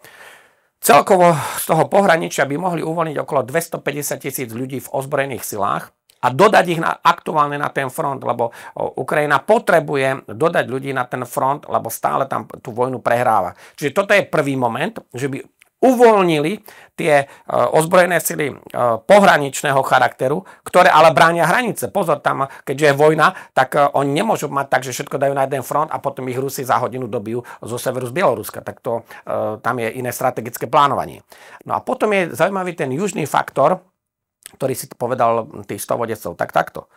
celkovo z toho pohraničia by mohli uvoľniť okolo 250 tisíc ľudí v ozbrojených silách, a dodať ich na, aktuálne na ten front, lebo Ukrajina potrebuje dodať ľudí na ten front, lebo stále tam tú vojnu prehráva. Čiže toto je prvý moment, že by uvoľnili tie e, ozbrojené sily e, pohraničného charakteru, ktoré ale bránia hranice. Pozor tam, keďže je vojna, tak e, oni nemôžu mať tak, že všetko dajú na jeden front a potom ich Rusi za hodinu dobijú zo severu z Bieloruska. Tak to, tam je iné strategické plánovanie. No a potom je zaujímavý ten južný faktor, ktorý si povedal tých stovodecov. Tak takto.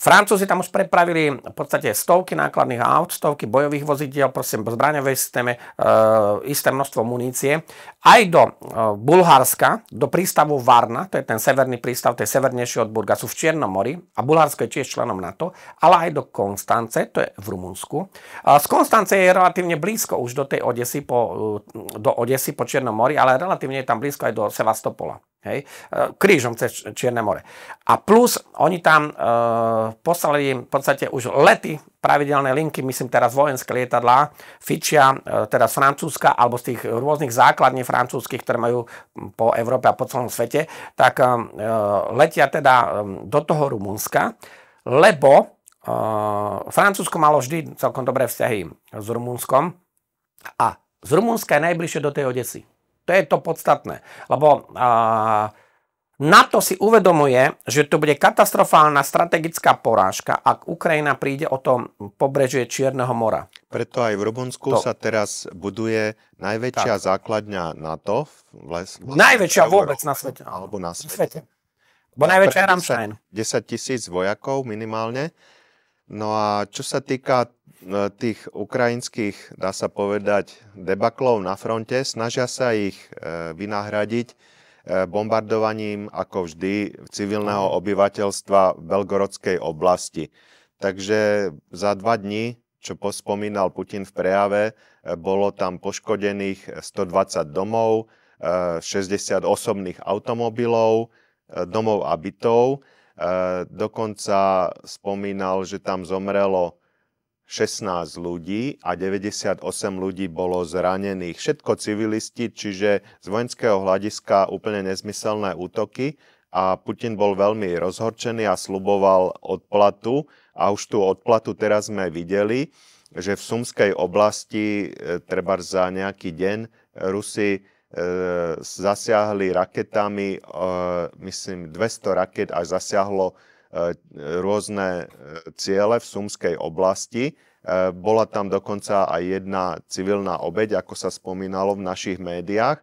Francúzi tam už prepravili v podstate stovky nákladných aut, stovky bojových vozidiel, prosím, zbraňovej systéme, e, eh, isté množstvo munície, aj do e, Bulharska, do prístavu Varna, to je ten severný prístav, to je severnejší od Burga, sú v Čiernom mori a Bulharsko je tiež členom NATO, ale aj do Konstance, to je v Rumunsku. E, z Konstance je relatívne blízko už do tej Odesy po, eh, do Odesy po Čiernom mori, ale relatívne je tam blízko aj do Sevastopola. Hej? E, krížom cez Čierne more. A plus oni tam e, poslali v podstate už lety pravidelné linky, myslím teraz vojenské lietadlá, Fičia, e, teraz z Francúzska, alebo z tých rôznych základní francúzskych, ktoré majú po Európe a po celom svete, tak e, letia teda e, do toho Rumunska, lebo e, Francúzsko malo vždy celkom dobré vzťahy s Rumunskom a z Rumunska je najbližšie do tej Odesy. To je to podstatné. Lebo na NATO si uvedomuje, že to bude katastrofálna strategická porážka, ak Ukrajina príde o tom pobrežie Čierneho mora. Preto aj v Rumunsku to. sa teraz buduje najväčšia tak. základňa NATO. V les, najväčšia vôbec na svete. Alebo na svete. Na svete. Bo najväčšia je Ramstein. 10 tisíc vojakov minimálne. No a čo sa týka e, tých ukrajinských, dá sa povedať, debaklov na fronte, snažia sa ich e, vynahradiť e, bombardovaním, ako vždy, civilného mhm. obyvateľstva v Belgorodskej oblasti. Takže za dva dní, čo pospomínal Putin v prejave, bolo tam poškodených 120 domov, 60 osobných automobilov, domov a bytov. Eh, dokonca spomínal, že tam zomrelo 16 ľudí a 98 ľudí bolo zranených. Všetko civilisti, čiže z vojenského hľadiska úplne nezmyselné útoky a Putin bol veľmi rozhorčený a sluboval odplatu a už tú odplatu teraz sme videli, že v Sumskej oblasti eh, treba za nejaký deň Rusy E, zasiahli raketami, e, myslím, 200 raket až zasiahlo e, rôzne ciele v Sumskej oblasti. Bola tam dokonca aj jedna civilná obeď, ako sa spomínalo v našich médiách.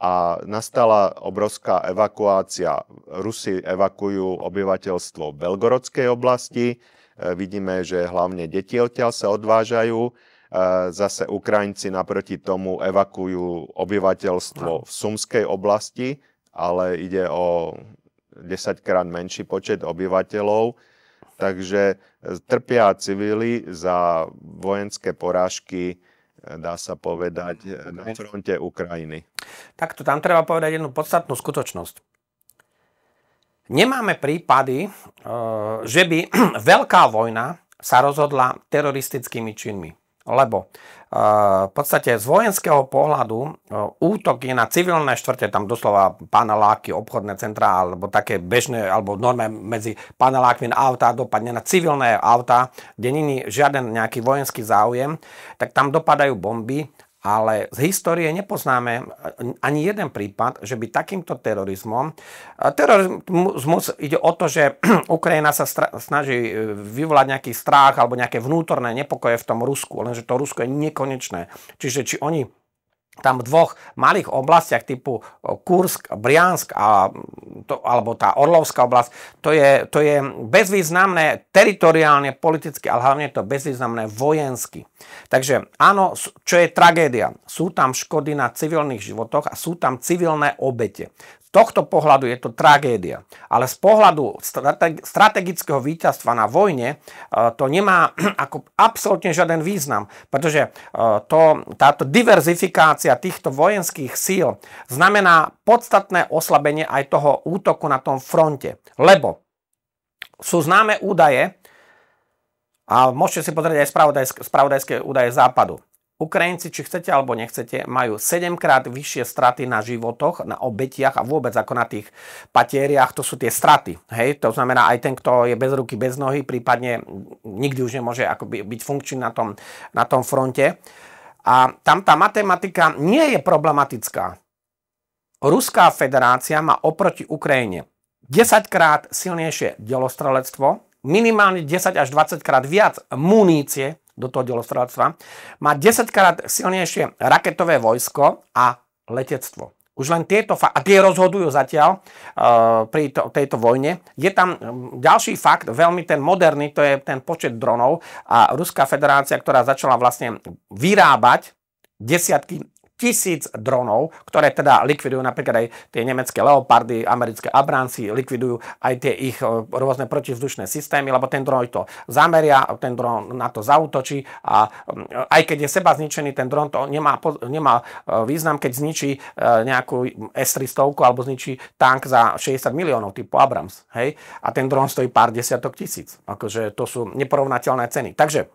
A nastala obrovská evakuácia. Rusi evakujú obyvateľstvo Belgorodskej oblasti. Vidíme, že hlavne deti odtiaľ sa odvážajú Zase Ukrajinci naproti tomu evakujú obyvateľstvo v Sumskej oblasti, ale ide o 10 krát menší počet obyvateľov. Takže e, trpia civili za vojenské porážky e, dá sa povedať, e, na fronte Ukrajiny. Takto tam treba povedať jednu podstatnú skutočnosť. Nemáme prípady, že by veľká vojna sa rozhodla teroristickými činmi lebo eh, v podstate z vojenského pohľadu eh, útok je na civilné štvrte, tam doslova paneláky, obchodné centrá, alebo také bežné, alebo norme medzi panelákmi na autá dopadne na civilné autá, kde není žiaden nejaký vojenský záujem, tak tam dopadajú bomby ale z histórie nepoznáme ani jeden prípad, že by takýmto terorizmom... Terorizmus ide o to, že Ukrajina sa snaží e, vyvolať nejaký strach alebo nejaké vnútorné nepokoje v tom Rusku, lenže to Rusko je nekonečné. Čiže či oni tam v dvoch malých oblastiach typu Kursk, Briansk a mm, to, alebo tá Orlovská oblasť, to je, to je bezvýznamné teritoriálne, politicky, ale hlavne to bezvýznamné vojensky. Takže áno, čo je tragédia? Sú tam škody na civilných životoch a sú tam civilné obete tohto pohľadu je to tragédia. Ale z pohľadu strategického víťazstva na vojne e, to nemá ako absolútne žiaden význam, pretože e, to, táto diverzifikácia týchto vojenských síl znamená podstatné oslabenie aj toho útoku na tom fronte. Lebo sú známe údaje, a môžete si pozrieť aj spravodajské, spravodajské údaje západu. Ukrajinci, či chcete alebo nechcete, majú 7 krát vyššie straty na životoch, na obetiach a vôbec ako na tých patieriach, to sú tie straty. Hej? To znamená aj ten, kto je bez ruky, bez nohy, prípadne nikdy už nemôže akoby byť funkčný na tom, na tom fronte. A tam tá matematika nie je problematická. Ruská federácia má oproti Ukrajine 10 krát silnejšie delostrelectvo, minimálne 10 až 20 krát viac munície, do toho delostrelectva, má 10 krát silnejšie raketové vojsko a letectvo. Už len tieto a tie rozhodujú zatiaľ uh, pri to, tejto vojne. Je tam e, ďalší fakt, veľmi ten moderný, to je ten počet dronov a Ruská federácia, ktorá začala vlastne vyrábať desiatky tisíc dronov, ktoré teda likvidujú napríklad aj tie nemecké leopardy, americké abránci, likvidujú aj tie ich e, rôzne protivzdušné systémy, lebo ten dron to zameria, ten dron na to zautočí a mm, aj keď je seba zničený, ten dron to nemá, nemá e, význam, keď zničí e, nejakú S-300 alebo zničí tank za 60 miliónov typu Abrams. Hej? A ten dron stojí pár desiatok tisíc. Akože to sú neporovnateľné ceny. Takže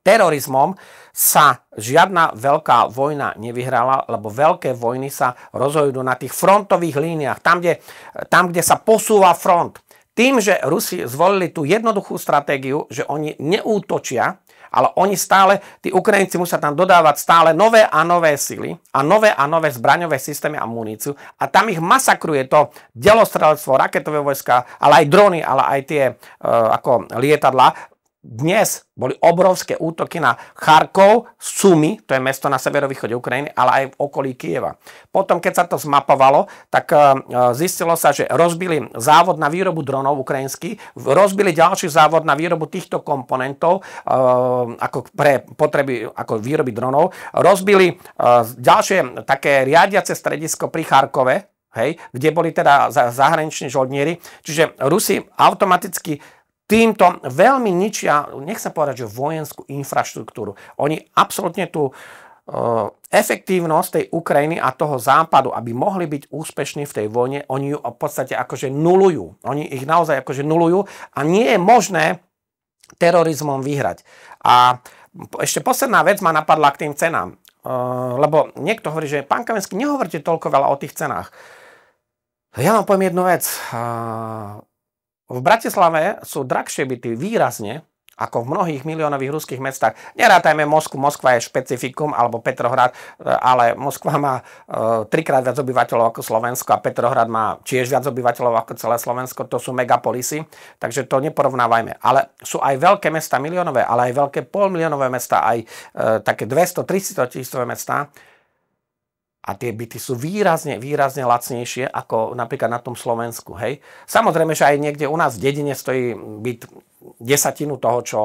terorizmom sa žiadna veľká vojna nevyhrala, lebo veľké vojny sa rozhodujú na tých frontových líniách, tam kde, tam, kde sa posúva front. Tým, že Rusi zvolili tú jednoduchú stratégiu, že oni neútočia, ale oni stále, tí Ukrajinci musia tam dodávať stále nové a nové sily a nové a nové zbraňové systémy a muníciu a tam ich masakruje to delostrelectvo, raketové vojska, ale aj drony, ale aj tie e, ako lietadla, dnes boli obrovské útoky na Charkov, Sumy, to je mesto na severovýchode Ukrajiny, ale aj v okolí Kieva. Potom, keď sa to zmapovalo, tak e, e, zistilo sa, že rozbili závod na výrobu dronov ukrajinský, rozbili ďalší závod na výrobu týchto komponentov e, ako pre potreby ako výroby dronov, rozbili ďalšie také riadiace stredisko pri Charkove, hej, kde boli teda zahraniční žoldnieri. Čiže Rusi automaticky týmto veľmi ničia, nechcem povedať, že vojenskú infraštruktúru. Oni absolútne tú e, efektívnosť tej Ukrajiny a toho západu, aby mohli byť úspešní v tej vojne, oni ju v podstate akože nulujú. Oni ich naozaj akože nulujú a nie je možné terorizmom vyhrať. A ešte posledná vec ma napadla k tým cenám. E, lebo niekto hovorí, že pán Kamenský, nehovorte toľko veľa o tých cenách. Ja vám poviem jednu vec. E, v Bratislave sú drahšie byty výrazne ako v mnohých miliónových ruských mestách. Nerátajme Moskvu, Moskva je špecifikum, alebo Petrohrad, e, ale Moskva má e, trikrát viac obyvateľov ako Slovensko a Petrohrad má tiež viac obyvateľov ako celé Slovensko, to sú megapolisy, takže to neporovnávajme. Ale sú aj veľké mesta miliónové, ale aj veľké polmiliónové mesta, aj e, také 200-300 tisícové mesta, a tie byty sú výrazne, výrazne lacnejšie ako napríklad na tom Slovensku. Hej. Samozrejme, že aj niekde u nás v dedine stojí byt desatinu toho, čo,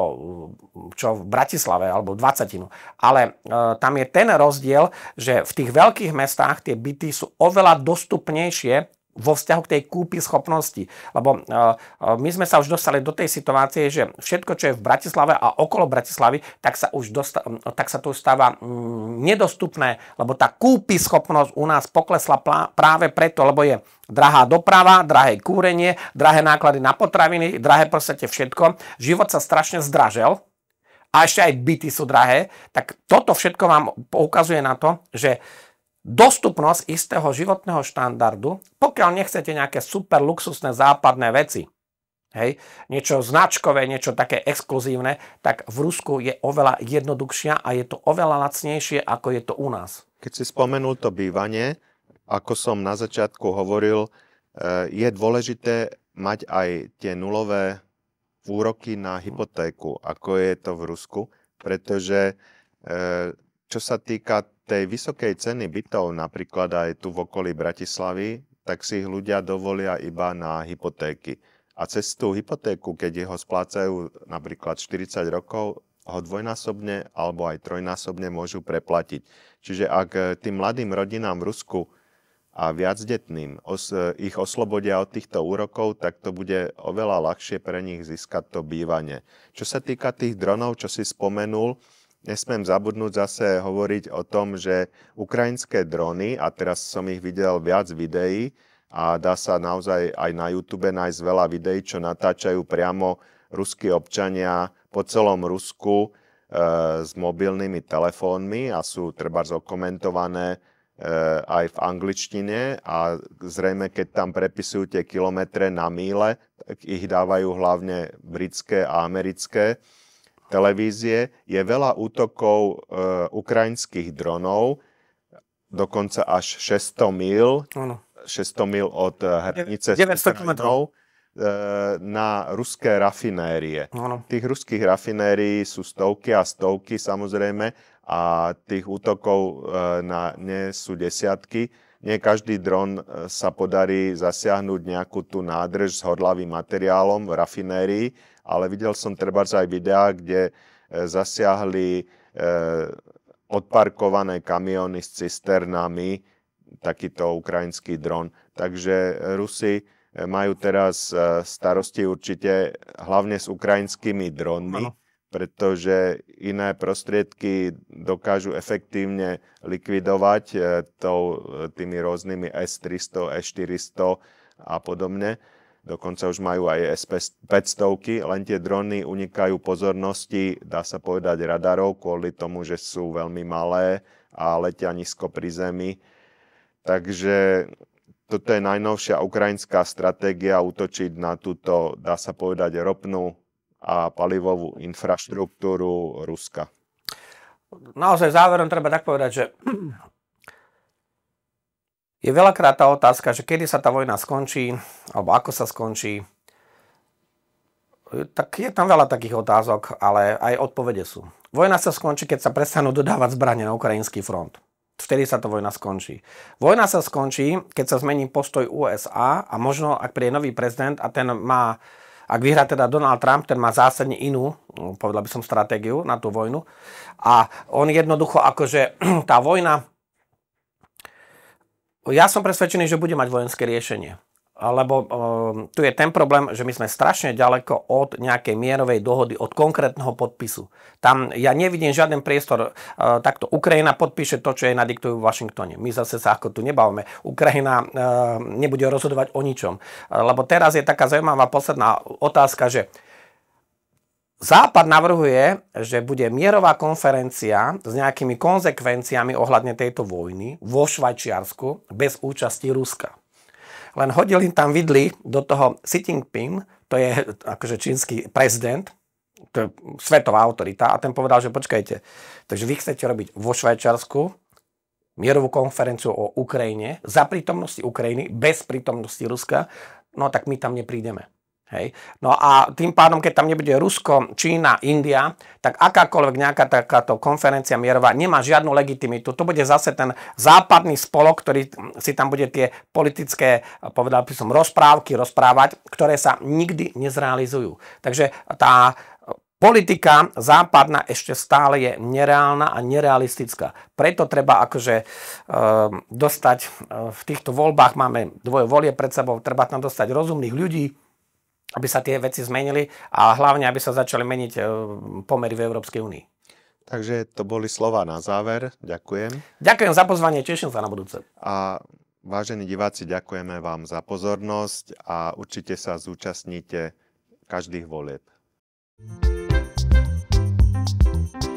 čo v Bratislave, alebo dvacatinu. Ale e, tam je ten rozdiel, že v tých veľkých mestách tie byty sú oveľa dostupnejšie vo vzťahu k tej kúpy schopnosti. Lebo eh, eh, my sme sa už dostali do tej situácie, že všetko, čo je v Bratislave a okolo Bratislavy, tak sa, už dosta- tak sa to už stáva mm, nedostupné, lebo tá kúpy schopnosť u nás poklesla práve preto, lebo je drahá doprava, drahé kúrenie, drahé náklady na potraviny, drahé proste všetko. Život sa strašne zdražel, a ešte aj byty sú drahé, tak toto všetko vám poukazuje na to, že dostupnosť istého životného štandardu, pokiaľ nechcete nejaké super luxusné západné veci, hej, niečo značkové, niečo také exkluzívne, tak v Rusku je oveľa jednoduchšia a je to oveľa lacnejšie, ako je to u nás. Keď si spomenul to bývanie, ako som na začiatku hovoril, e, je dôležité mať aj tie nulové úroky na hypotéku, ako je to v Rusku, pretože e, čo sa týka tej vysokej ceny bytov napríklad aj tu v okolí Bratislavy, tak si ich ľudia dovolia iba na hypotéky. A cez tú hypotéku, keď ho splácajú napríklad 40 rokov, ho dvojnásobne alebo aj trojnásobne môžu preplatiť. Čiže ak eh, tým mladým rodinám v Rusku a viac detným os, eh, ich oslobodia od týchto úrokov, tak to bude oveľa ľahšie pre nich získať to bývanie. Čo sa týka tých dronov, čo si spomenul, nesmiem zabudnúť zase hovoriť o tom, že ukrajinské drony, a teraz som ich videl viac videí, a dá sa naozaj aj na YouTube nájsť veľa videí, čo natáčajú priamo ruskí občania po celom Rusku e, s mobilnými telefónmi a sú treba e, aj v angličtine a zrejme, keď tam prepisujú tie kilometre na míle, tak ich dávajú hlavne britské a americké televízie je veľa útokov e, ukrajinských dronov, dokonca až 600 mil, ano. 600 mil od e, hranice 900 s e, na ruské rafinérie. Ano. Tých ruských rafinérií sú stovky a stovky samozrejme a tých útokov e, na ne sú desiatky. Nie každý dron sa podarí zasiahnuť nejakú tú nádrž s hodlavým materiálom v rafinérii, ale videl som treba aj videá, kde eh, zasiahli eh, odparkované kamiony s cisternami, takýto ukrajinský dron. Takže Rusi eh, majú teraz starosti určite hlavne s ukrajinskými dronmi. pretože iné prostriedky dokážu efektívne likvidovať tými rôznymi S-300, S-400 e a podobne. Dokonca už majú aj SP-500, len tie drony unikajú pozornosti, dá sa povedať, radarov kvôli tomu, že sú veľmi malé a letia nízko pri zemi. Takže toto je najnovšia ukrajinská stratégia útočiť na túto, dá sa povedať, ropnú a palivovú infraštruktúru Ruska. Naozaj záverom treba tak povedať, že je veľakrát tá otázka, že kedy sa tá vojna skončí, alebo ako sa skončí. Tak je tam veľa takých otázok, ale aj odpovede sú. Vojna sa skončí, keď sa prestanú dodávať zbranie na ukrajinský front. Vtedy sa to vojna skončí. Vojna sa skončí, keď sa zmení postoj USA a možno, ak príde nový prezident a ten má ak vyhrá teda Donald Trump, ten má zásadne inú, povedal by som, stratégiu na tú vojnu. A on jednoducho, akože tá vojna ja som presvedčený, že bude mať vojenské riešenie. Lebo um, eh, tu je ten problém, že my sme strašne ďaleko od nejakej mierovej dohody, od konkrétneho podpisu. Tam ja nevidím žiaden priestor. Uh, takto Ukrajina podpíše to, čo jej nadiktujú v Washingtone. My zase sa ako tu nebavme. Ukrajina uh, nebude rozhodovať o ničom. Uh, lebo teraz je taká zaujímavá posledná otázka, že uh, Západ navrhuje, že bude mierová konferencia s nejakými konzekvenciami ohľadne tejto vojny vo Švajčiarsku bez účasti Ruska. Len hodil im tam vidli do toho Xi Jinping, to je akože čínsky prezident, to je svetová autorita, a ten povedal, že počkajte, takže vy chcete robiť vo Švajčiarsku mierovú konferenciu o Ukrajine za prítomnosti Ukrajiny bez prítomnosti Ruska, no tak my tam neprídeme. Hej. No a tým pádom, keď tam nebude Rusko, Čína, India, tak akákoľvek nejaká takáto konferencia mierová nemá žiadnu legitimitu. To bude zase ten západný spolok, ktorý si tam bude tie politické, povedal by som, rozprávky rozprávať, ktoré sa nikdy nezrealizujú. Takže tá politika západná ešte stále je nereálna a nerealistická. Preto treba akože e, dostať, e, v týchto voľbách máme dvoje volie pred sebou, treba tam dostať rozumných ľudí, aby sa tie veci zmenili a hlavne, aby sa začali meniť e, pomery v Európskej únii. Takže to boli slova na záver. Ďakujem. Ďakujem za pozvanie, teším sa na budúce. A vážení diváci, ďakujeme vám za pozornosť a určite sa zúčastnite každých volieb. thank you